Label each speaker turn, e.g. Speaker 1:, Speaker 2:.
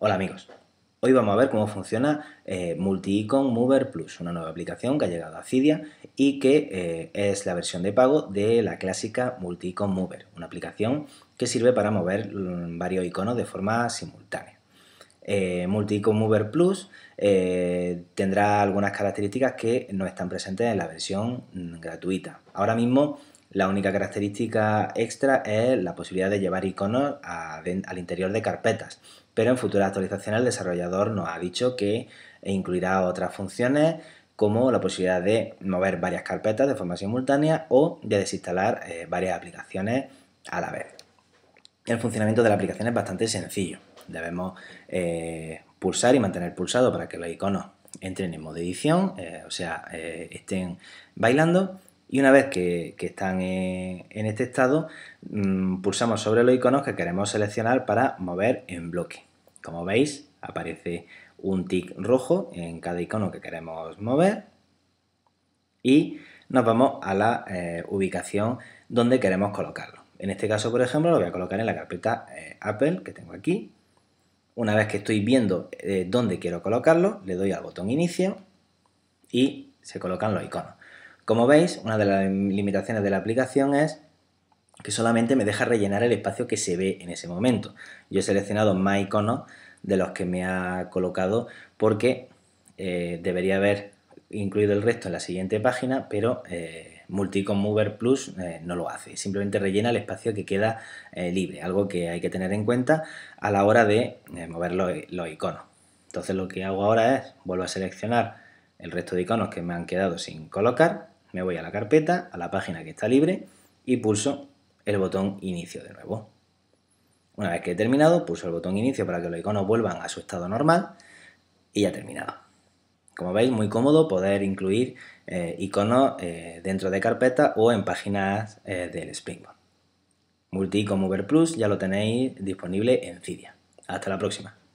Speaker 1: Hola amigos, hoy vamos a ver cómo funciona eh, Multi-Icon Mover Plus, una nueva aplicación que ha llegado a Cydia y que eh, es la versión de pago de la clásica Multi-Icon Mover, una aplicación que sirve para mover mm, varios iconos de forma simultánea. Eh, Multi-Icon Mover Plus tendrá algunas características que no están presentes en la versión mm, gratuita. Ahora mismo la única característica extra es la posibilidad de llevar iconos al interior de carpetas, pero en futuras actualizaciones el desarrollador nos ha dicho que e incluirá otras funciones como la posibilidad de mover varias carpetas de forma simultánea o de desinstalar eh, varias aplicaciones a la vez. El funcionamiento de la aplicación es bastante sencillo. Debemos eh, pulsar y mantener pulsado para que los iconos entren en modo edición, eh, o sea, estén bailando y una vez que, están eh, en, este estado, mm, pulsamos sobre los iconos que queremos seleccionar para mover en bloque. Como veis, aparece un tick rojo en cada icono que queremos mover y nos vamos a la eh, ubicación donde queremos colocarlo. En este caso, por ejemplo, lo voy a colocar en la carpeta eh, Apple que tengo aquí. Una vez que estoy viendo dónde quiero colocarlo, le doy al botón Inicio y se colocan los iconos. Como veis, una de las limitaciones de la aplicación es que solamente me deja rellenar el espacio que se ve en ese momento. Yo he seleccionado más iconos de los que me ha colocado porque eh, debería haber incluido el resto en la siguiente página, pero eh, Multicom Mover Plus eh, no lo hace, simplemente rellena el espacio que queda eh, libre, algo que hay que tener en cuenta a la hora de mover los, iconos. Entonces lo que hago ahora es, vuelvo a seleccionar el resto de iconos que me han quedado sin colocar me voy a la carpeta, a la página que está libre y pulso el botón inicio de nuevo. Una vez que he terminado, pulso el botón inicio para que los iconos vuelvan a su estado normal y ya terminado. Como veis, muy cómodo poder incluir eh, iconos eh, dentro de carpeta o en páginas eh, del Springboard. Multi Uber Plus ya lo tenéis disponible en Cydia. Hasta la próxima.